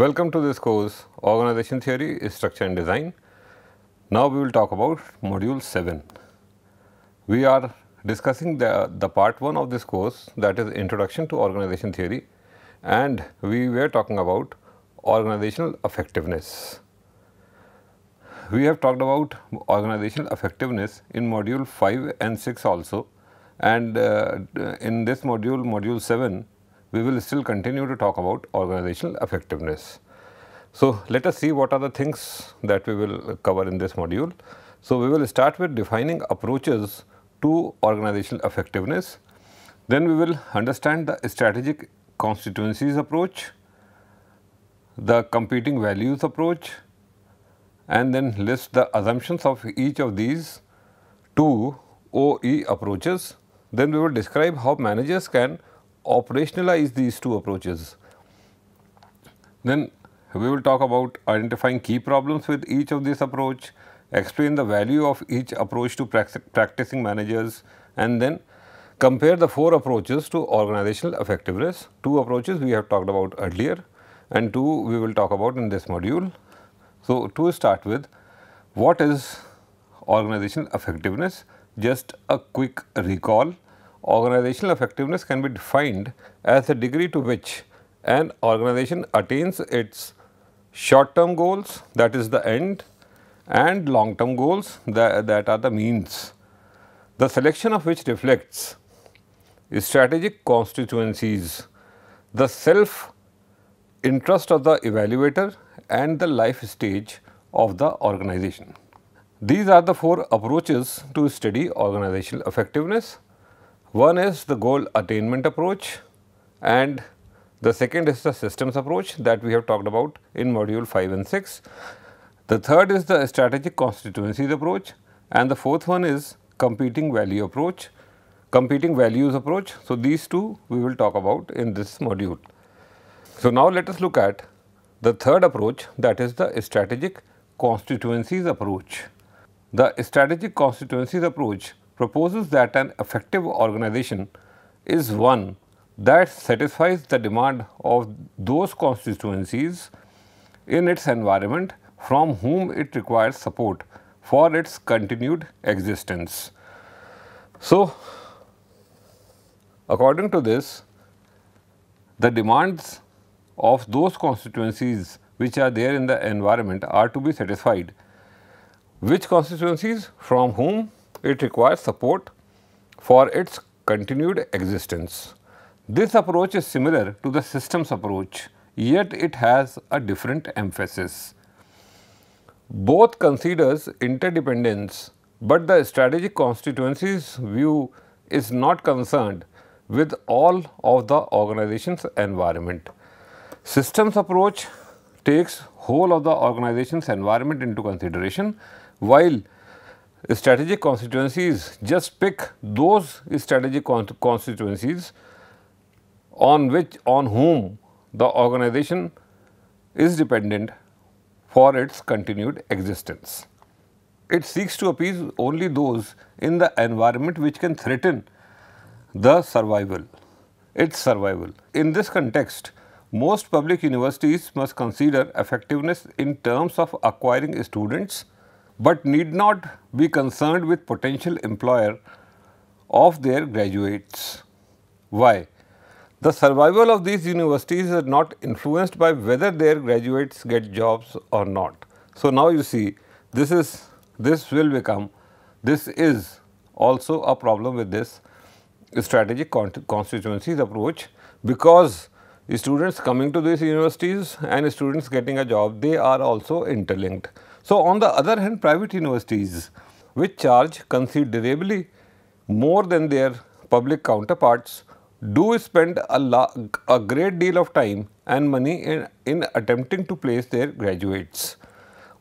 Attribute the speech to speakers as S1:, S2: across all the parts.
S1: Welcome to this course Organization Theory, Structure and Design. Now we will talk about module 7. We are discussing the, the part 1 of this course that is Introduction to Organization Theory and we were talking about organizational effectiveness. We have talked about organizational effectiveness in module 5 and 6 also and uh, in this module, module 7, we will still continue to talk about organizational effectiveness. So, let us see what are the things that we will cover in this module. So, we will start with defining approaches to organizational effectiveness. Then we will understand the strategic constituencies approach, the competing values approach and then list the assumptions of each of these two OE approaches. Then we will describe how managers can operationalize these two approaches. Then we will talk about identifying key problems with each of this approach, explain the value of each approach to practicing managers and then compare the four approaches to organizational effectiveness. Two approaches we have talked about earlier and two we will talk about in this module. So, to start with what is organizational effectiveness? Just a quick recall organizational effectiveness can be defined as the degree to which an organization attains its short term goals that is the end and long term goals that, that are the means, the selection of which reflects strategic constituencies, the self interest of the evaluator and the life stage of the organization. These are the four approaches to study organizational effectiveness one is the goal attainment approach and the second is the systems approach that we have talked about in module 5 and 6. The third is the strategic constituencies approach and the fourth one is competing value approach, competing values approach. So, these two we will talk about in this module. So, now let us look at the third approach that is the strategic constituencies approach. The strategic constituencies approach proposes that an effective organization is one that satisfies the demand of those constituencies in its environment from whom it requires support for its continued existence. So, according to this, the demands of those constituencies which are there in the environment are to be satisfied. Which constituencies? From whom? it requires support for its continued existence. This approach is similar to the systems approach, yet it has a different emphasis. Both considers interdependence, but the strategic constituencies view is not concerned with all of the organization's environment. Systems approach takes whole of the organization's environment into consideration, while strategic constituencies, just pick those strategic con constituencies on which, on whom the organization is dependent for its continued existence. It seeks to appease only those in the environment which can threaten the survival, its survival. In this context, most public universities must consider effectiveness in terms of acquiring students but need not be concerned with potential employer of their graduates. Why? The survival of these universities is not influenced by whether their graduates get jobs or not. So now you see this is this will become this is also a problem with this strategic constituencies approach because students coming to these universities and students getting a job they are also interlinked. So, on the other hand, private universities which charge considerably more than their public counterparts do spend a, a great deal of time and money in, in attempting to place their graduates.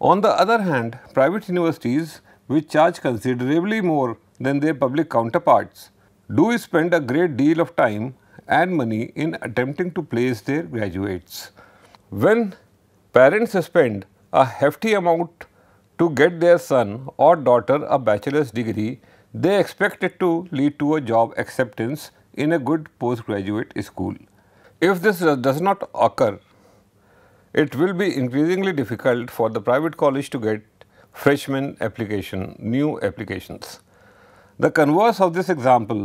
S1: On the other hand, private universities which charge considerably more than their public counterparts do spend a great deal of time and money in attempting to place their graduates. When parents spend a hefty amount to get their son or daughter a bachelor's degree, they expect it to lead to a job acceptance in a good postgraduate school. If this does not occur, it will be increasingly difficult for the private college to get freshman application, new applications. The converse of this example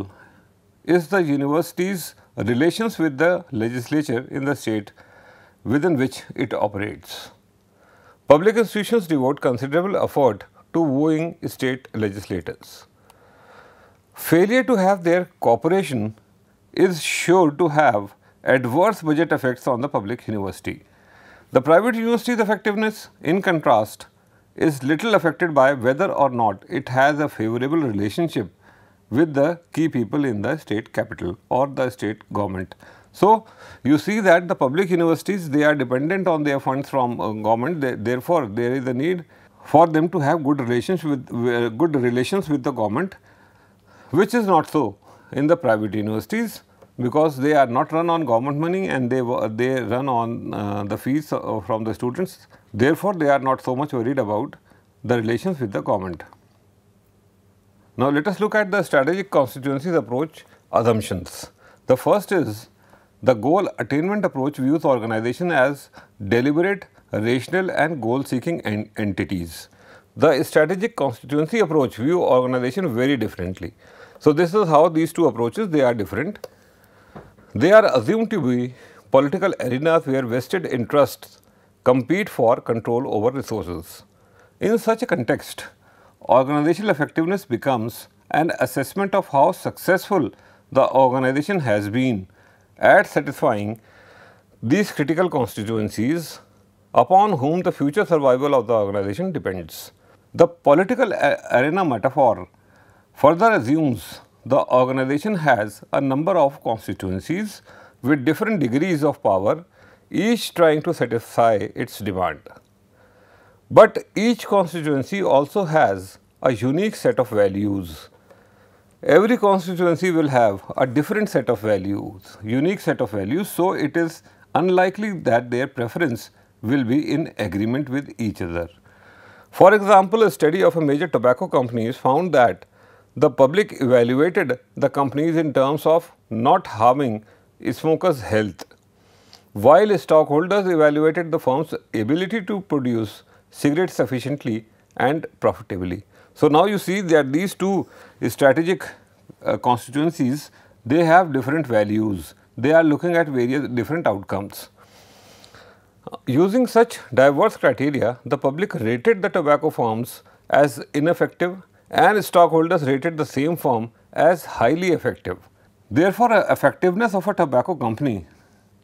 S1: is the university's relations with the legislature in the state within which it operates. Public institutions devote considerable effort to wooing state legislators. Failure to have their cooperation is sure to have adverse budget effects on the public university. The private university's effectiveness, in contrast, is little affected by whether or not it has a favorable relationship with the key people in the state capital or the state government so, you see that the public universities they are dependent on their funds from uh, government they, therefore, there is a need for them to have good relations with uh, good relations with the government which is not so in the private universities because they are not run on government money and they they run on uh, the fees uh, from the students therefore, they are not so much worried about the relations with the government. Now, let us look at the strategic constituencies approach assumptions. The first is the goal attainment approach views organization as deliberate, rational and goal-seeking en entities. The strategic constituency approach view organization very differently. So, this is how these two approaches they are different. They are assumed to be political arenas where vested interests compete for control over resources. In such a context, organizational effectiveness becomes an assessment of how successful the organization has been at satisfying these critical constituencies upon whom the future survival of the organization depends. The political arena metaphor further assumes the organization has a number of constituencies with different degrees of power, each trying to satisfy its demand. But each constituency also has a unique set of values every constituency will have a different set of values, unique set of values. So, it is unlikely that their preference will be in agreement with each other. For example, a study of a major tobacco company found that the public evaluated the companies in terms of not harming smokers' health, while stockholders evaluated the firm's ability to produce cigarettes sufficiently and profitably. So, now you see that these two strategic uh, constituencies, they have different values. They are looking at various different outcomes. Uh, using such diverse criteria, the public rated the tobacco firms as ineffective and stockholders rated the same firm as highly effective. Therefore, effectiveness of a tobacco company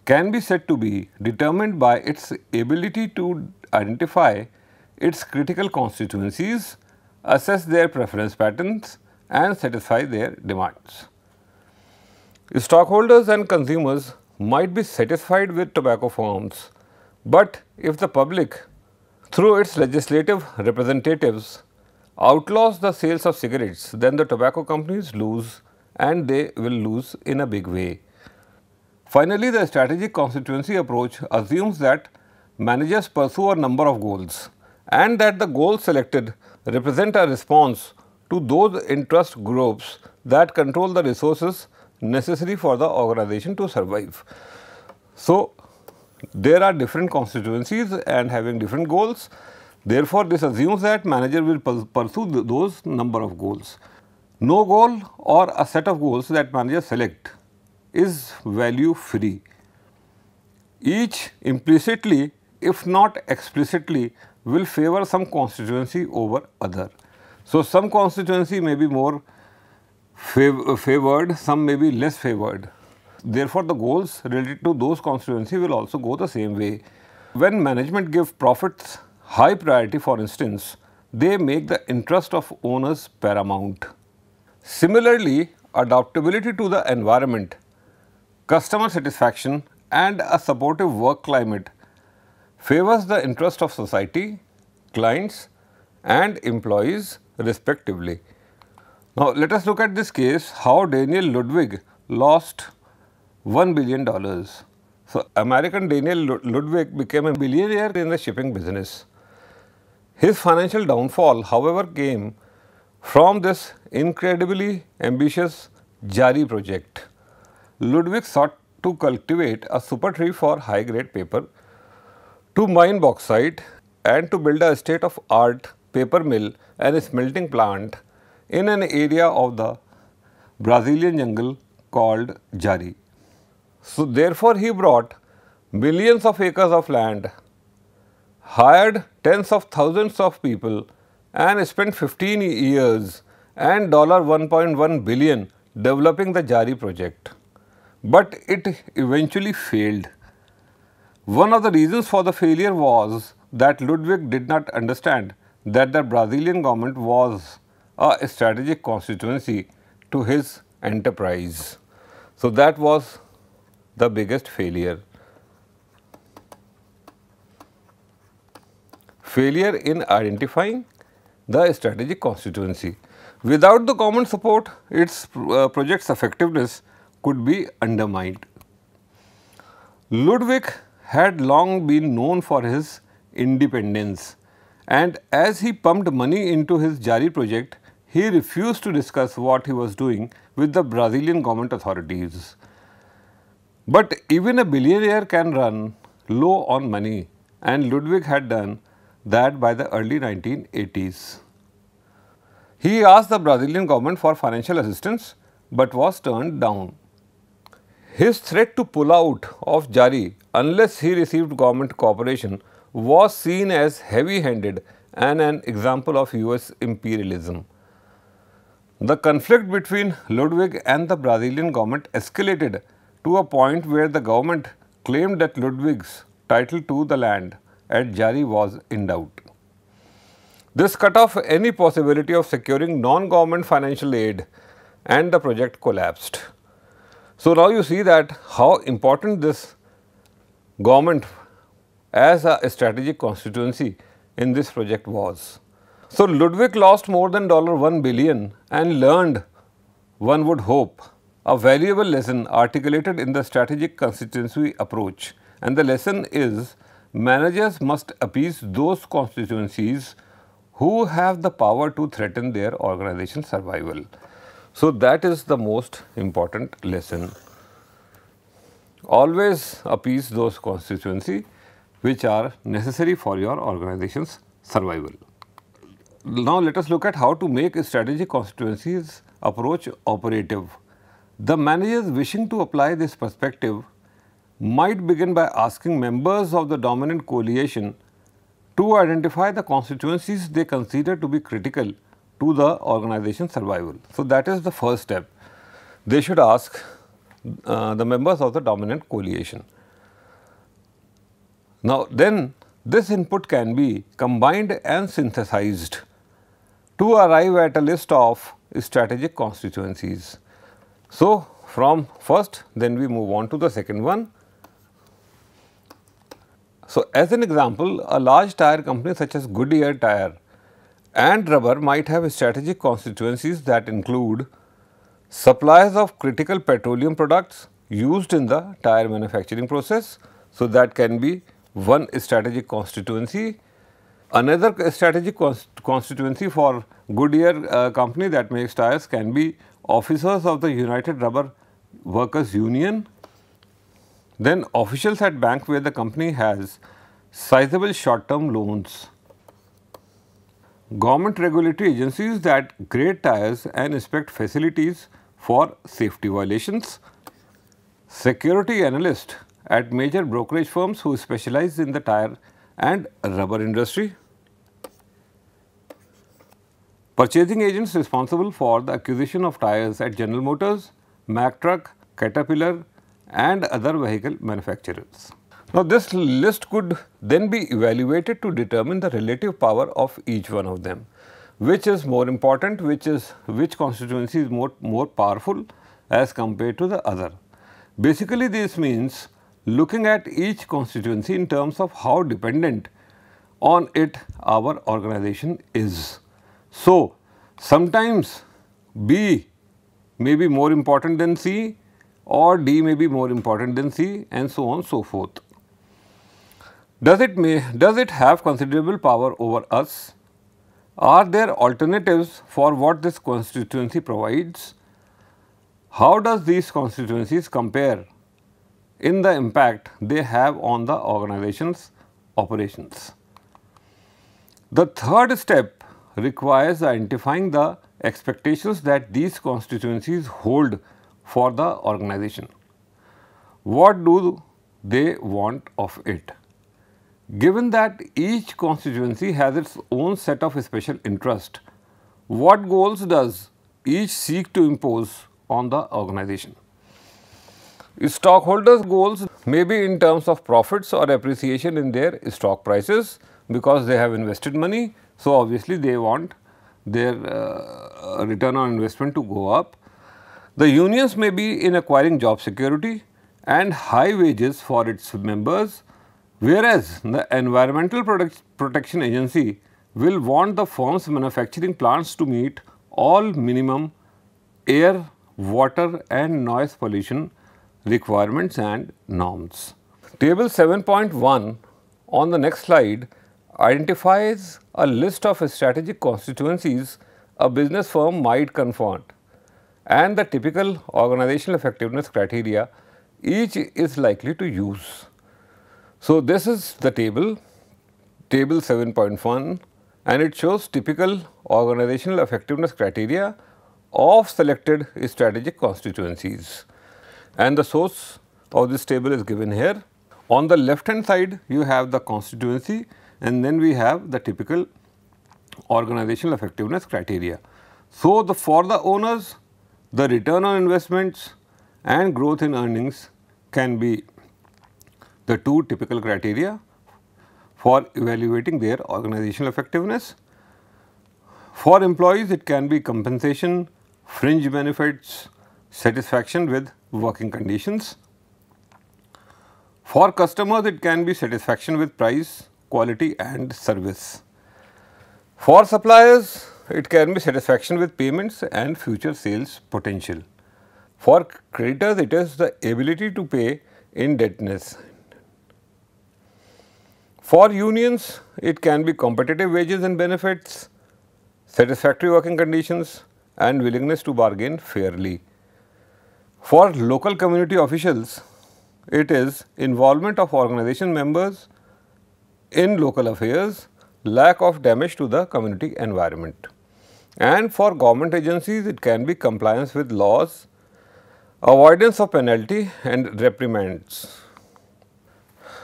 S1: can be said to be determined by its ability to identify its critical constituencies assess their preference patterns and satisfy their demands. Stockholders and consumers might be satisfied with tobacco firms, but if the public, through its legislative representatives, outlaws the sales of cigarettes, then the tobacco companies lose and they will lose in a big way. Finally, the strategic constituency approach assumes that managers pursue a number of goals and that the goals selected represent a response to those interest groups that control the resources necessary for the organization to survive. So, there are different constituencies and having different goals. Therefore, this assumes that manager will pursue those number of goals. No goal or a set of goals that manager select is value free. Each implicitly, if not explicitly, will favor some constituency over other. So, some constituency may be more fav favored, some may be less favored. Therefore, the goals related to those constituency will also go the same way. When management give profits high priority for instance, they make the interest of owners paramount. Similarly, adaptability to the environment, customer satisfaction and a supportive work climate favors the interest of society, clients and employees respectively. Now, let us look at this case how Daniel Ludwig lost $1 billion. So, American Daniel Ludwig became a billionaire in the shipping business. His financial downfall, however, came from this incredibly ambitious Jari project. Ludwig sought to cultivate a super tree for high grade paper to mine bauxite and to build a state of art paper mill and smelting plant in an area of the Brazilian jungle called Jari. So, therefore, he brought millions of acres of land, hired tens of thousands of people and spent 15 years and $1.1 billion developing the Jari project. But it eventually failed one of the reasons for the failure was that Ludwig did not understand that the Brazilian government was a strategic constituency to his enterprise. So that was the biggest failure. Failure in identifying the strategic constituency. Without the government support, its uh, project's effectiveness could be undermined. Ludwig had long been known for his independence. And as he pumped money into his Jari project, he refused to discuss what he was doing with the Brazilian government authorities. But even a billionaire can run low on money and Ludwig had done that by the early 1980s. He asked the Brazilian government for financial assistance but was turned down. His threat to pull out of Jari unless he received government cooperation was seen as heavy-handed and an example of US imperialism. The conflict between Ludwig and the Brazilian government escalated to a point where the government claimed that Ludwig's title to the land at Jari was in doubt. This cut off any possibility of securing non-government financial aid and the project collapsed. So, now you see that how important this government as a strategic constituency in this project was. So, Ludwig lost more than $1 billion and learned, one would hope, a valuable lesson articulated in the strategic constituency approach. And the lesson is managers must appease those constituencies who have the power to threaten their organization's survival. So, that is the most important lesson. Always appease those constituency which are necessary for your organization's survival. Now, let us look at how to make strategic constituencies approach operative. The managers wishing to apply this perspective might begin by asking members of the dominant coalition to identify the constituencies they consider to be critical to the organization's survival. So, that is the first step. They should ask uh, the members of the dominant coalition. Now, then this input can be combined and synthesized to arrive at a list of strategic constituencies. So, from first then we move on to the second one. So, as an example a large tire company such as Goodyear Tire and rubber might have strategic constituencies that include supplies of critical petroleum products used in the tyre manufacturing process. So, that can be one strategic constituency. Another strategic constituency for Goodyear uh, company that makes tyres can be officers of the United Rubber Workers Union. Then officials at bank where the company has sizable short term loans. Government regulatory agencies that grade tires and inspect facilities for safety violations. Security analysts at major brokerage firms who specialize in the tire and rubber industry. Purchasing agents responsible for the acquisition of tires at General Motors, Mack Truck, Caterpillar and other vehicle manufacturers. Now, this list could then be evaluated to determine the relative power of each one of them, which is more important, which is which constituency is more, more powerful as compared to the other. Basically, this means looking at each constituency in terms of how dependent on it our organization is. So, sometimes B may be more important than C or D may be more important than C and so on so forth. Does it, may, does it have considerable power over us? Are there alternatives for what this constituency provides? How does these constituencies compare in the impact they have on the organization's operations? The third step requires identifying the expectations that these constituencies hold for the organization. What do they want of it? Given that each constituency has its own set of special interest, what goals does each seek to impose on the organization? Stockholders' goals may be in terms of profits or appreciation in their stock prices because they have invested money. So, obviously, they want their uh, return on investment to go up. The unions may be in acquiring job security and high wages for its members Whereas, the Environmental Product Protection Agency will want the firm's manufacturing plants to meet all minimum air, water and noise pollution requirements and norms. Table 7.1 on the next slide identifies a list of strategic constituencies a business firm might confront and the typical organizational effectiveness criteria each is likely to use. So, this is the table, table 7.1 and it shows typical organizational effectiveness criteria of selected strategic constituencies and the source of this table is given here. On the left hand side you have the constituency and then we have the typical organizational effectiveness criteria. So, the for the owners the return on investments and growth in earnings can be the two typical criteria for evaluating their organizational effectiveness. For employees, it can be compensation, fringe benefits, satisfaction with working conditions. For customers, it can be satisfaction with price, quality and service. For suppliers, it can be satisfaction with payments and future sales potential. For creditors, it is the ability to pay indebtedness, for unions, it can be competitive wages and benefits, satisfactory working conditions and willingness to bargain fairly. For local community officials, it is involvement of organization members in local affairs, lack of damage to the community environment. And for government agencies, it can be compliance with laws, avoidance of penalty and reprimands.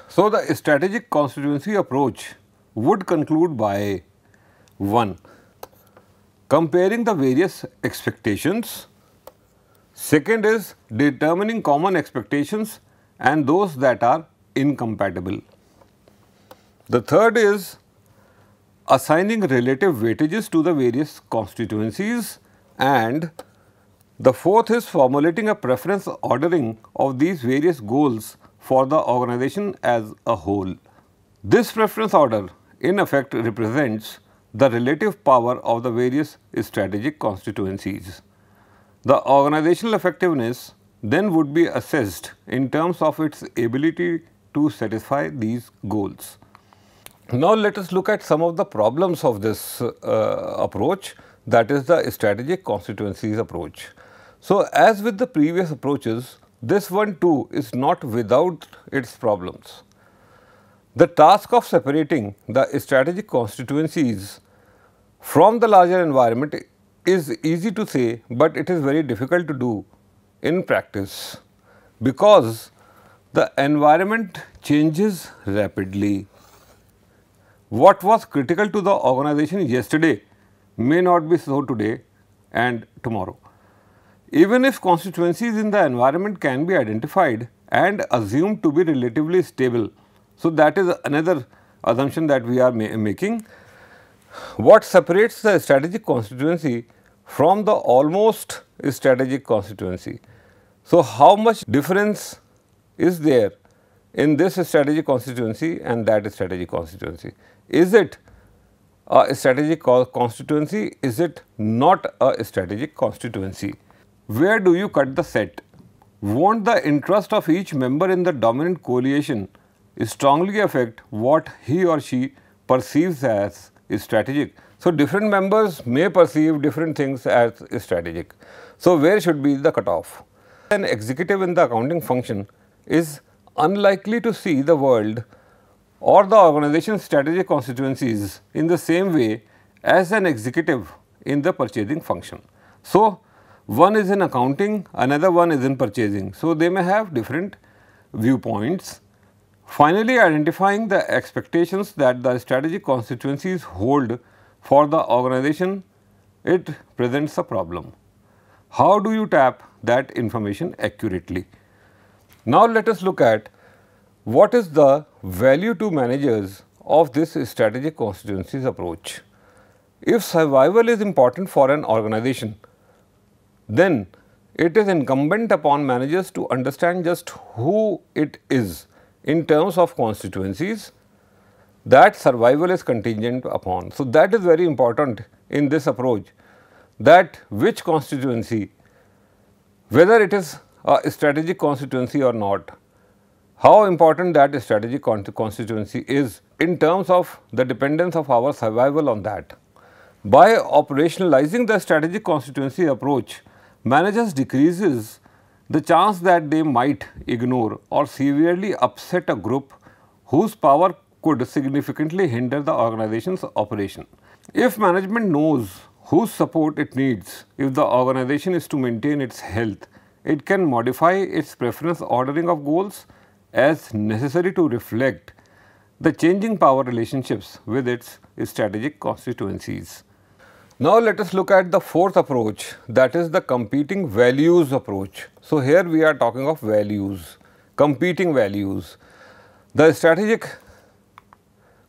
S1: So, the strategic constituency approach would conclude by 1. Comparing the various expectations. Second is determining common expectations and those that are incompatible. The third is assigning relative weightages to the various constituencies and the fourth is formulating a preference ordering of these various goals for the organization as a whole. This preference order in effect represents the relative power of the various strategic constituencies. The organizational effectiveness then would be assessed in terms of its ability to satisfy these goals. Now, let us look at some of the problems of this uh, approach that is the strategic constituencies approach. So, as with the previous approaches, this one too is not without its problems. The task of separating the strategic constituencies from the larger environment is easy to say, but it is very difficult to do in practice because the environment changes rapidly. What was critical to the organization yesterday may not be so today and tomorrow. Even if constituencies in the environment can be identified and assumed to be relatively stable, so that is another assumption that we are ma making. What separates the strategic constituency from the almost strategic constituency? So, how much difference is there in this strategic constituency and that strategic constituency? Is it a strategic constituency? Is it not a strategic constituency? Where do you cut the set? Won't the interest of each member in the dominant coalition strongly affect what he or she perceives as strategic? So, different members may perceive different things as strategic. So, where should be the cutoff? An executive in the accounting function is unlikely to see the world or the organization's strategic constituencies in the same way as an executive in the purchasing function. So, one is in accounting, another one is in purchasing. So, they may have different viewpoints. Finally, identifying the expectations that the strategic constituencies hold for the organization, it presents a problem. How do you tap that information accurately? Now, let us look at what is the value to managers of this strategic constituencies approach. If survival is important for an organization, then it is incumbent upon managers to understand just who it is in terms of constituencies that survival is contingent upon. So, that is very important in this approach that which constituency, whether it is a strategic constituency or not, how important that strategic constituency is in terms of the dependence of our survival on that. By operationalizing the strategic constituency approach, managers decreases the chance that they might ignore or severely upset a group whose power could significantly hinder the organization's operation. If management knows whose support it needs if the organization is to maintain its health, it can modify its preference ordering of goals as necessary to reflect the changing power relationships with its strategic constituencies. Now let us look at the fourth approach that is the competing values approach. So here we are talking of values, competing values. The strategic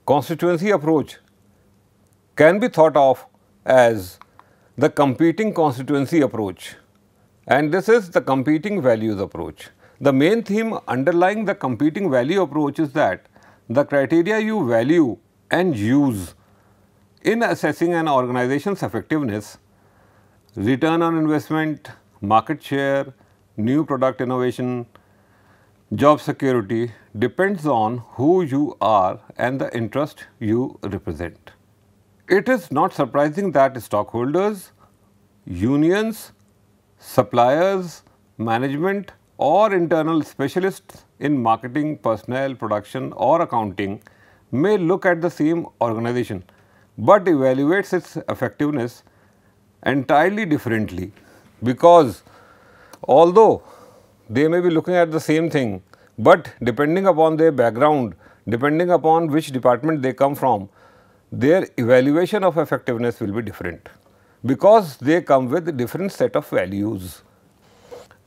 S1: constituency approach can be thought of as the competing constituency approach and this is the competing values approach. The main theme underlying the competing value approach is that the criteria you value and use in assessing an organization's effectiveness, return on investment, market share, new product innovation, job security depends on who you are and the interest you represent. It is not surprising that stockholders, unions, suppliers, management or internal specialists in marketing, personnel, production or accounting may look at the same organization but evaluates its effectiveness entirely differently because although they may be looking at the same thing, but depending upon their background, depending upon which department they come from, their evaluation of effectiveness will be different because they come with a different set of values.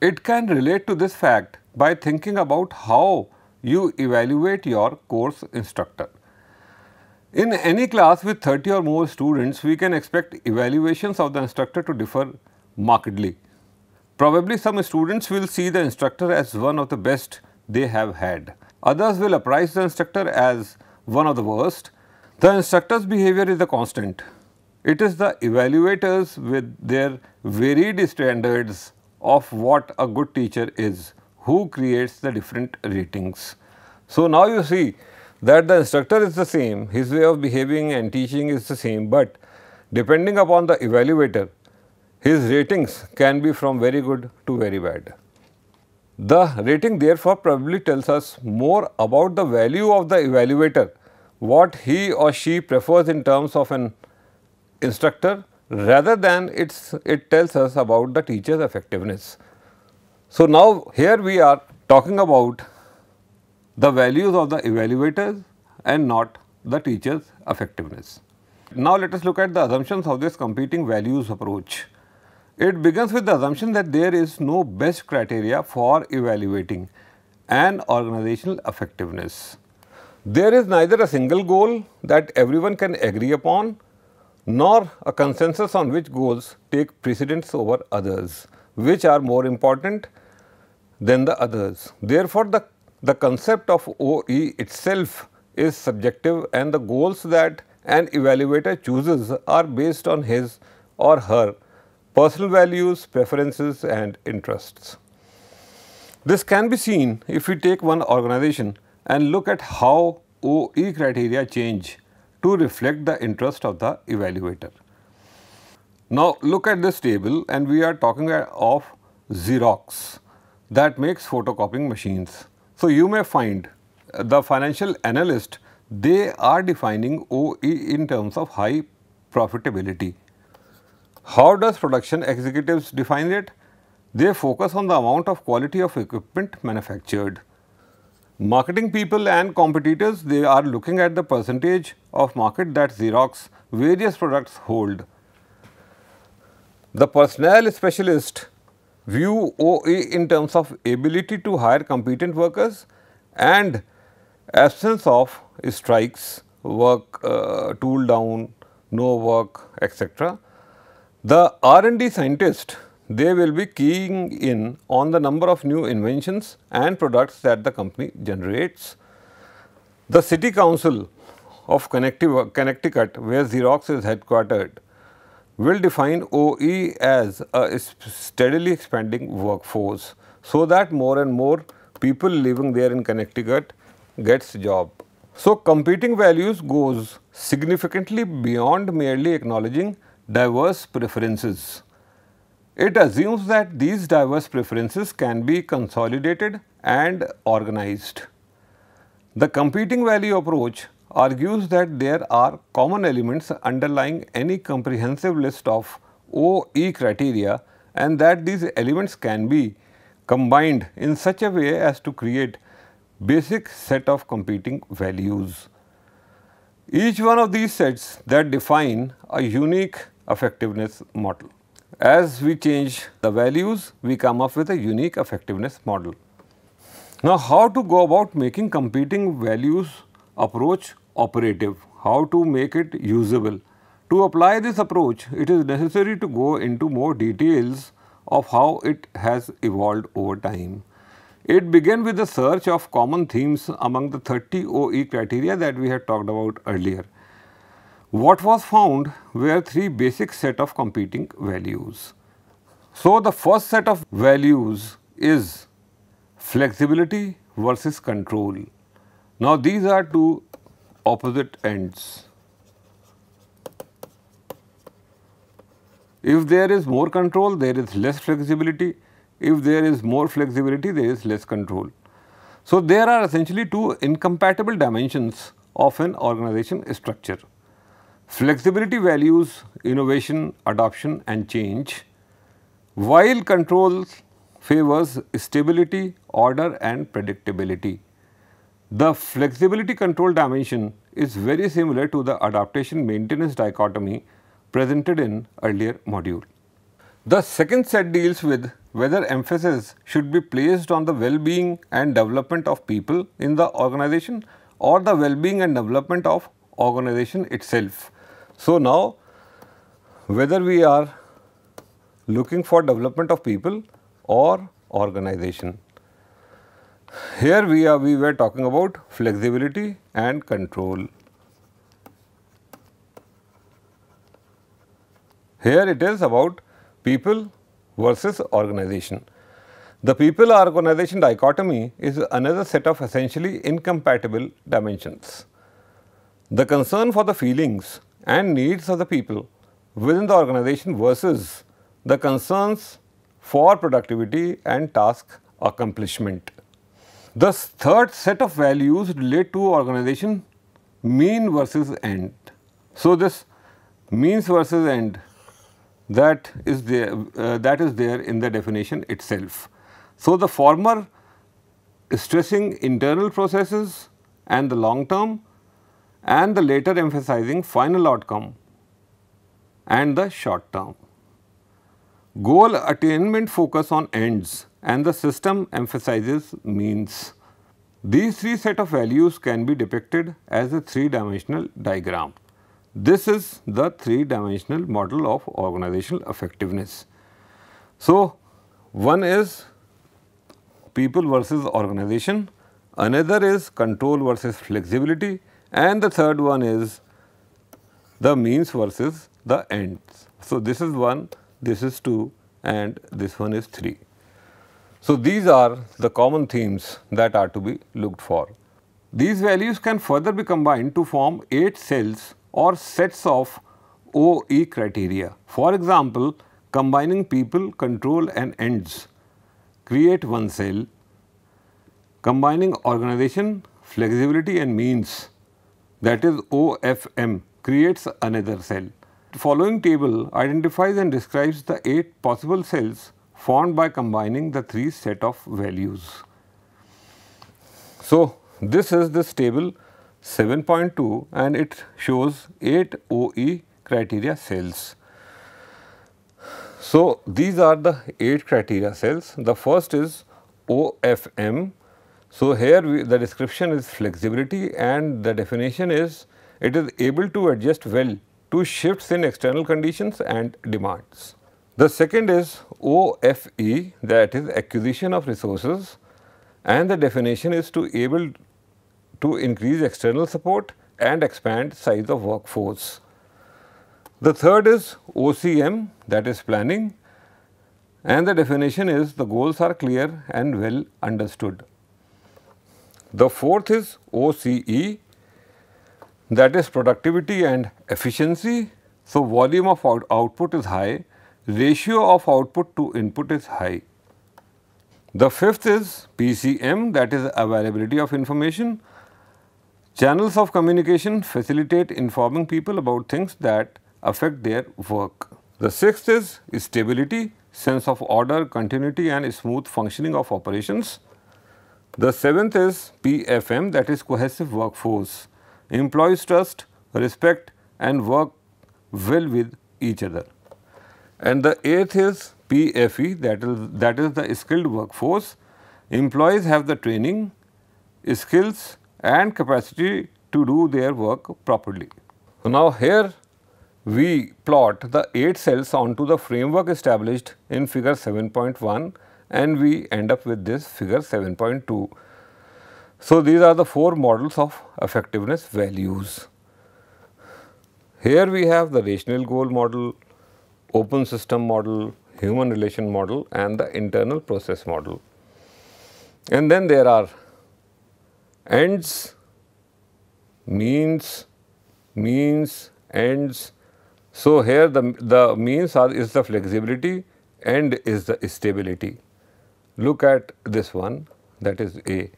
S1: It can relate to this fact by thinking about how you evaluate your course instructor. In any class with 30 or more students, we can expect evaluations of the instructor to differ markedly. Probably some students will see the instructor as one of the best they have had. Others will apprise the instructor as one of the worst. The instructor's behavior is a constant. It is the evaluators with their varied standards of what a good teacher is who creates the different ratings. So, now you see that the instructor is the same, his way of behaving and teaching is the same, but depending upon the evaluator, his ratings can be from very good to very bad. The rating therefore probably tells us more about the value of the evaluator, what he or she prefers in terms of an instructor rather than it's, it tells us about the teacher's effectiveness. So, now here we are talking about the values of the evaluators and not the teacher's effectiveness. Now let us look at the assumptions of this competing values approach. It begins with the assumption that there is no best criteria for evaluating an organizational effectiveness. There is neither a single goal that everyone can agree upon nor a consensus on which goals take precedence over others, which are more important than the others. Therefore, the the concept of OE itself is subjective and the goals that an evaluator chooses are based on his or her personal values, preferences and interests. This can be seen if we take one organization and look at how OE criteria change to reflect the interest of the evaluator. Now look at this table and we are talking of Xerox that makes photocopying machines. So, you may find the financial analyst, they are defining OE in terms of high profitability. How does production executives define it? They focus on the amount of quality of equipment manufactured. Marketing people and competitors, they are looking at the percentage of market that Xerox various products hold. The personnel specialist view OE in terms of ability to hire competent workers and absence of strikes, work uh, tool down, no work etc. The R&D scientist they will be keying in on the number of new inventions and products that the company generates. The city council of Connecticut where Xerox is headquartered will define OE as a steadily expanding workforce so that more and more people living there in Connecticut gets job. So, competing values goes significantly beyond merely acknowledging diverse preferences. It assumes that these diverse preferences can be consolidated and organized. The competing value approach argues that there are common elements underlying any comprehensive list of OE criteria and that these elements can be combined in such a way as to create basic set of competing values. Each one of these sets that define a unique effectiveness model. As we change the values, we come up with a unique effectiveness model. Now, how to go about making competing values approach operative, how to make it usable. To apply this approach, it is necessary to go into more details of how it has evolved over time. It began with the search of common themes among the 30 OE criteria that we had talked about earlier. What was found were three basic set of competing values. So, the first set of values is flexibility versus control. Now, these are two opposite ends. If there is more control, there is less flexibility. If there is more flexibility, there is less control. So, there are essentially two incompatible dimensions of an organization structure. Flexibility values innovation, adoption and change, while control favors stability, order and predictability. The flexibility control dimension is very similar to the adaptation maintenance dichotomy presented in earlier module. The second set deals with whether emphasis should be placed on the well-being and development of people in the organization or the well-being and development of organization itself. So now whether we are looking for development of people or organization. Here we are we were talking about flexibility and control. Here it is about people versus organization. The people organization dichotomy is another set of essentially incompatible dimensions. The concern for the feelings and needs of the people within the organization versus the concerns for productivity and task accomplishment. The third set of values relate to organization mean versus end. So, this means versus end that is there uh, that is there in the definition itself. So, the former stressing internal processes and the long term and the later emphasizing final outcome and the short term. Goal attainment focus on ends and the system emphasizes means. These three set of values can be depicted as a three-dimensional diagram. This is the three-dimensional model of organizational effectiveness. So, one is people versus organization, another is control versus flexibility and the third one is the means versus the ends. So, this is one this is 2 and this one is 3. So, these are the common themes that are to be looked for. These values can further be combined to form 8 cells or sets of OE criteria. For example, combining people, control and ends create one cell, combining organization, flexibility and means that is OFM creates another cell. The following table identifies and describes the 8 possible cells formed by combining the 3 set of values. So, this is this table 7.2 and it shows 8 OE criteria cells. So, these are the 8 criteria cells. The first is OFM. So, here we, the description is flexibility and the definition is it is able to adjust well to shifts in external conditions and demands. The second is OFE that is acquisition of resources and the definition is to able to increase external support and expand size of workforce. The third is OCM that is planning and the definition is the goals are clear and well understood. The fourth is OCE that is productivity and efficiency. So, volume of out output is high, ratio of output to input is high. The fifth is PCM that is availability of information. Channels of communication facilitate informing people about things that affect their work. The sixth is stability, sense of order, continuity and smooth functioning of operations. The seventh is PFM that is cohesive workforce Employees trust, respect and work well with each other. And the eighth is PFE that is, that is the skilled workforce. Employees have the training, skills and capacity to do their work properly. So, now here we plot the 8 cells onto the framework established in figure 7.1 and we end up with this figure 7.2 so, these are the four models of effectiveness values. Here we have the rational goal model, open system model, human relation model and the internal process model. And then there are ends, means, means, ends. So, here the, the means are is the flexibility, end is the stability. Look at this one that is A.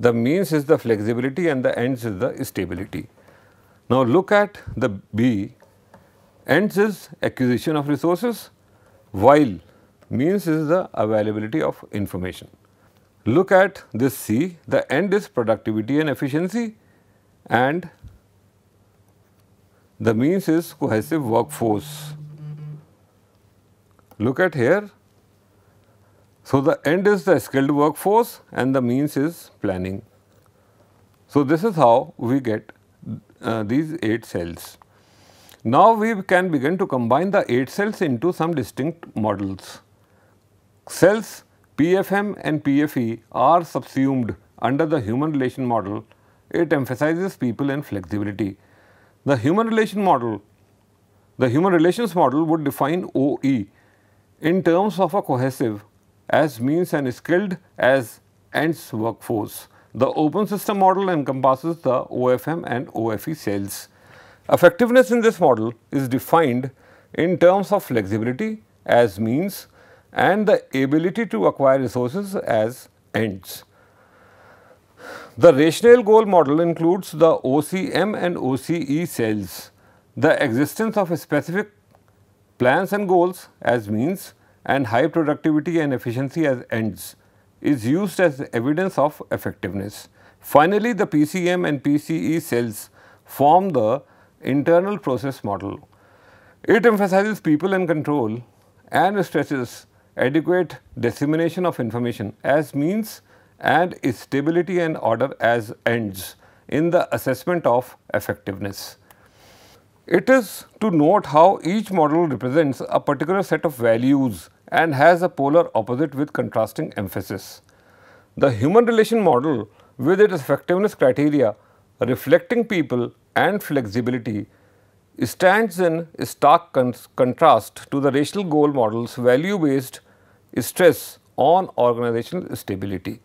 S1: The means is the flexibility and the ends is the stability. Now look at the B, ends is acquisition of resources while means is the availability of information. Look at this C, the end is productivity and efficiency and the means is cohesive workforce. Look at here so, the end is the skilled workforce and the means is planning. So, this is how we get uh, these 8 cells. Now, we can begin to combine the 8 cells into some distinct models. Cells PFM and PFE are subsumed under the human relation model. It emphasizes people and flexibility. The human relation model, the human relations model would define OE in terms of a cohesive as means and skilled as ends workforce. The open system model encompasses the OFM and OFE cells. Effectiveness in this model is defined in terms of flexibility as means and the ability to acquire resources as ends. The rational goal model includes the OCM and OCE cells, the existence of specific plans and goals as means and high productivity and efficiency as ends is used as evidence of effectiveness. Finally, the PCM and PCE cells form the internal process model. It emphasizes people and control and stresses adequate dissemination of information as means and stability and order as ends in the assessment of effectiveness. It is to note how each model represents a particular set of values and has a polar opposite with contrasting emphasis. The human relation model with its effectiveness criteria reflecting people and flexibility stands in stark con contrast to the racial goal model's value based stress on organizational stability.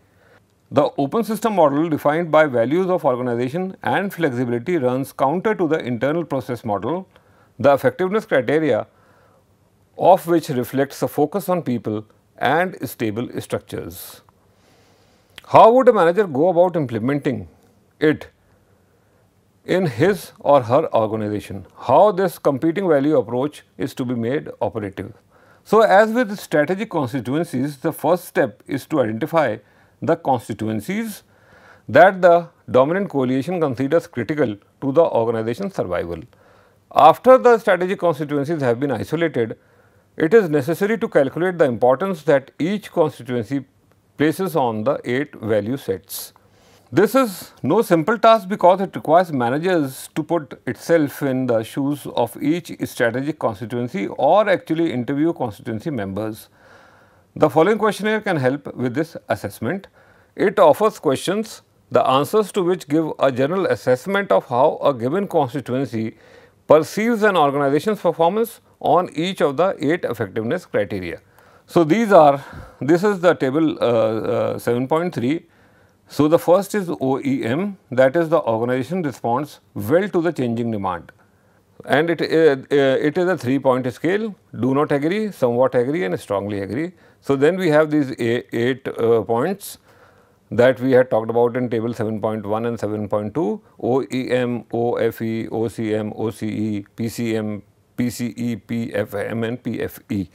S1: The open system model defined by values of organization and flexibility runs counter to the internal process model, the effectiveness criteria of which reflects a focus on people and stable structures. How would a manager go about implementing it in his or her organization? How this competing value approach is to be made operative? So, as with strategic constituencies, the first step is to identify the constituencies that the dominant coalition considers critical to the organization's survival. After the strategic constituencies have been isolated, it is necessary to calculate the importance that each constituency places on the 8 value sets. This is no simple task because it requires managers to put itself in the shoes of each strategic constituency or actually interview constituency members. The following questionnaire can help with this assessment. It offers questions, the answers to which give a general assessment of how a given constituency perceives an organization's performance on each of the 8 effectiveness criteria. So, these are, this is the table uh, uh, 7.3. So, the first is OEM that is the organization responds well to the changing demand and it, uh, uh, it is a 3 point scale do not agree, somewhat agree and strongly agree. So, then we have these 8 uh, points that we had talked about in table 7.1 and 7.2 OEM, OFE, OCM, OCE, PCM, PCE, PFM and PFE.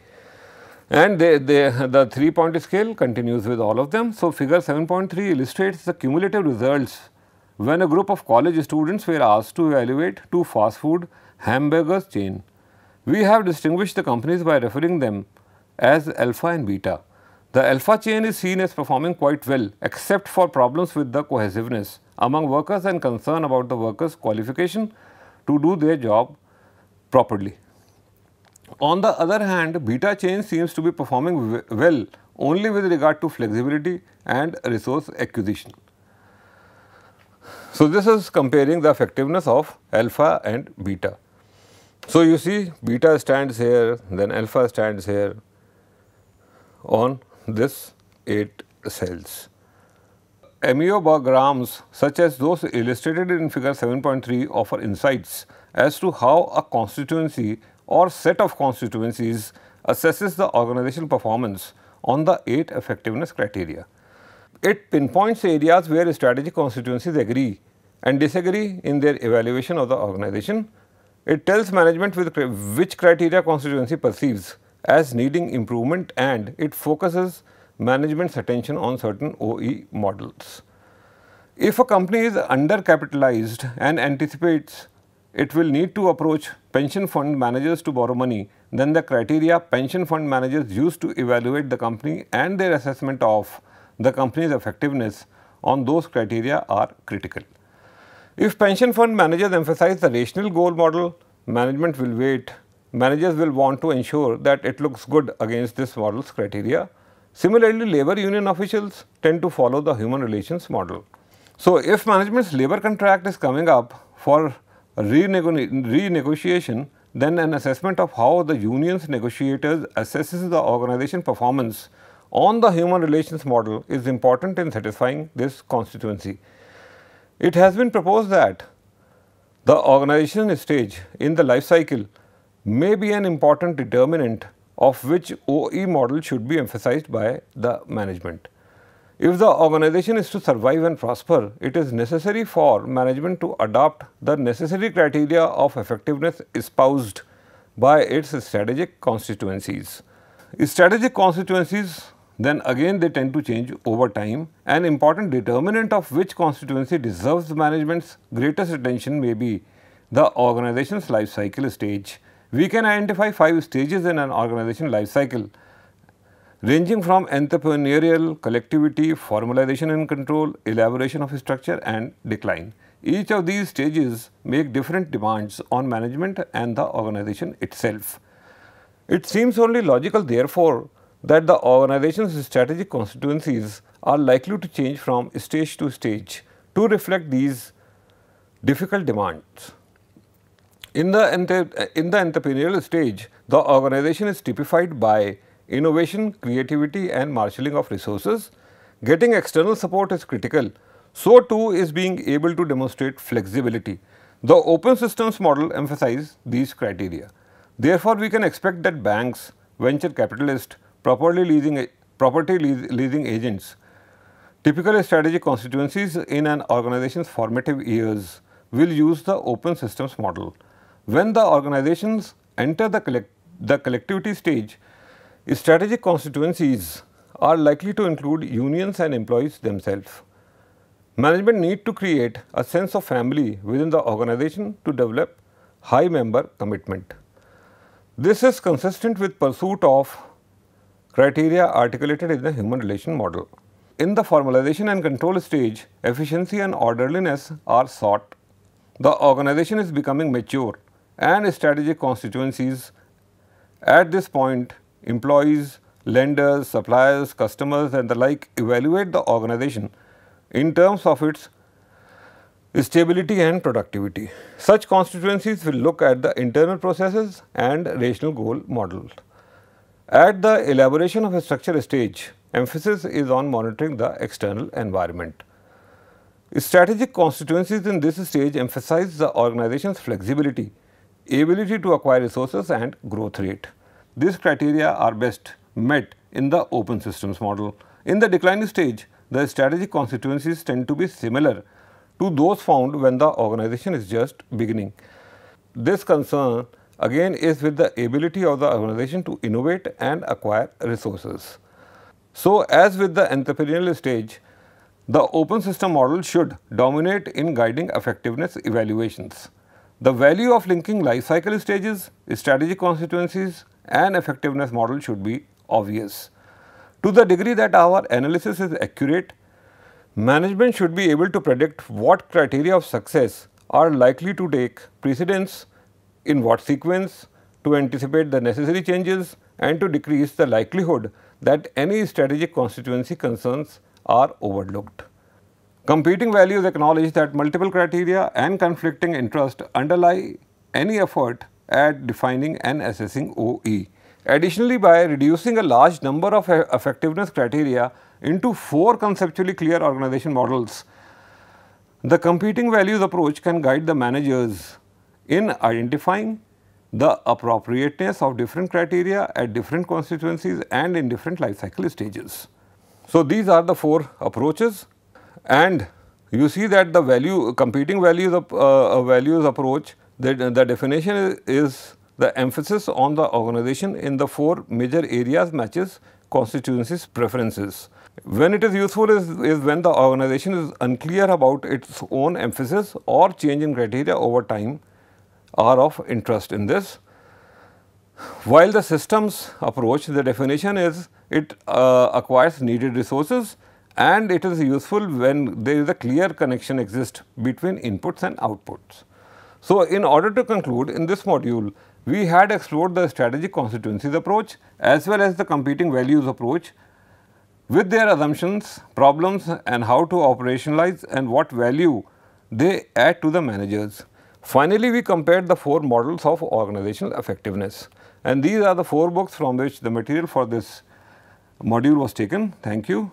S1: And they, they, the 3 point scale continues with all of them. So, figure 7.3 illustrates the cumulative results when a group of college students were asked to evaluate two fast food hamburgers chain. We have distinguished the companies by referring them as alpha and beta. The alpha chain is seen as performing quite well except for problems with the cohesiveness among workers and concern about the workers qualification to do their job properly. On the other hand, beta chain seems to be performing well only with regard to flexibility and resource acquisition. So, this is comparing the effectiveness of alpha and beta. So, you see beta stands here, then alpha stands here, on this 8 cells. grams such as those illustrated in figure 7.3 offer insights as to how a constituency or set of constituencies assesses the organizational performance on the 8 effectiveness criteria. It pinpoints areas where strategic constituencies agree and disagree in their evaluation of the organization. It tells management with which criteria constituency perceives as needing improvement and it focuses management's attention on certain OE models. If a company is undercapitalized and anticipates it will need to approach pension fund managers to borrow money, then the criteria pension fund managers use to evaluate the company and their assessment of the company's effectiveness on those criteria are critical. If pension fund managers emphasize the rational goal model, management will wait managers will want to ensure that it looks good against this model's criteria. Similarly, labor union officials tend to follow the human relations model. So, if management's labor contract is coming up for renegotiation, then an assessment of how the union's negotiators assesses the organization performance on the human relations model is important in satisfying this constituency. It has been proposed that the organization stage in the life cycle may be an important determinant of which OE model should be emphasized by the management. If the organization is to survive and prosper, it is necessary for management to adopt the necessary criteria of effectiveness espoused by its strategic constituencies. Strategic constituencies then again they tend to change over time. An important determinant of which constituency deserves management's greatest attention may be the organization's life cycle stage we can identify five stages in an organization life cycle ranging from entrepreneurial, collectivity, formalization and control, elaboration of structure and decline. Each of these stages make different demands on management and the organization itself. It seems only logical therefore that the organization's strategic constituencies are likely to change from stage to stage to reflect these difficult demands. In the, uh, in the entrepreneurial stage, the organization is typified by innovation, creativity and marshalling of resources. Getting external support is critical. So too is being able to demonstrate flexibility. The open systems model emphasizes these criteria. Therefore, we can expect that banks, venture capitalists, properly leasing, property leasing agents, typical strategic constituencies in an organization's formative years will use the open systems model. When the organizations enter the, collect the collectivity stage, strategic constituencies are likely to include unions and employees themselves. Management need to create a sense of family within the organization to develop high member commitment. This is consistent with pursuit of criteria articulated in the human relation model. In the formalization and control stage, efficiency and orderliness are sought. The organization is becoming mature and strategic constituencies. At this point, employees, lenders, suppliers, customers and the like evaluate the organization in terms of its stability and productivity. Such constituencies will look at the internal processes and rational goal model. At the elaboration of a structure stage, emphasis is on monitoring the external environment. Strategic constituencies in this stage emphasize the organization's flexibility ability to acquire resources and growth rate. These criteria are best met in the open systems model. In the declining stage, the strategic constituencies tend to be similar to those found when the organization is just beginning. This concern again is with the ability of the organization to innovate and acquire resources. So, as with the entrepreneurial stage, the open system model should dominate in guiding effectiveness evaluations. The value of linking life cycle stages, strategic constituencies and effectiveness model should be obvious. To the degree that our analysis is accurate, management should be able to predict what criteria of success are likely to take precedence in what sequence to anticipate the necessary changes and to decrease the likelihood that any strategic constituency concerns are overlooked. Competing values acknowledge that multiple criteria and conflicting interests underlie any effort at defining and assessing OE. Additionally, by reducing a large number of effectiveness criteria into four conceptually clear organization models, the competing values approach can guide the managers in identifying the appropriateness of different criteria at different constituencies and in different life cycle stages. So, these are the four approaches and you see that the value competing values of uh, uh, values approach that the definition is, is the emphasis on the organization in the four major areas matches constituencies preferences. When it is useful is, is when the organization is unclear about its own emphasis or change in criteria over time are of interest in this. While the systems approach the definition is it uh, acquires needed resources and it is useful when there is a clear connection exist between inputs and outputs. So, in order to conclude in this module, we had explored the strategic constituencies approach as well as the competing values approach with their assumptions, problems and how to operationalize and what value they add to the managers. Finally, we compared the four models of organizational effectiveness and these are the four books from which the material for this module was taken. Thank you.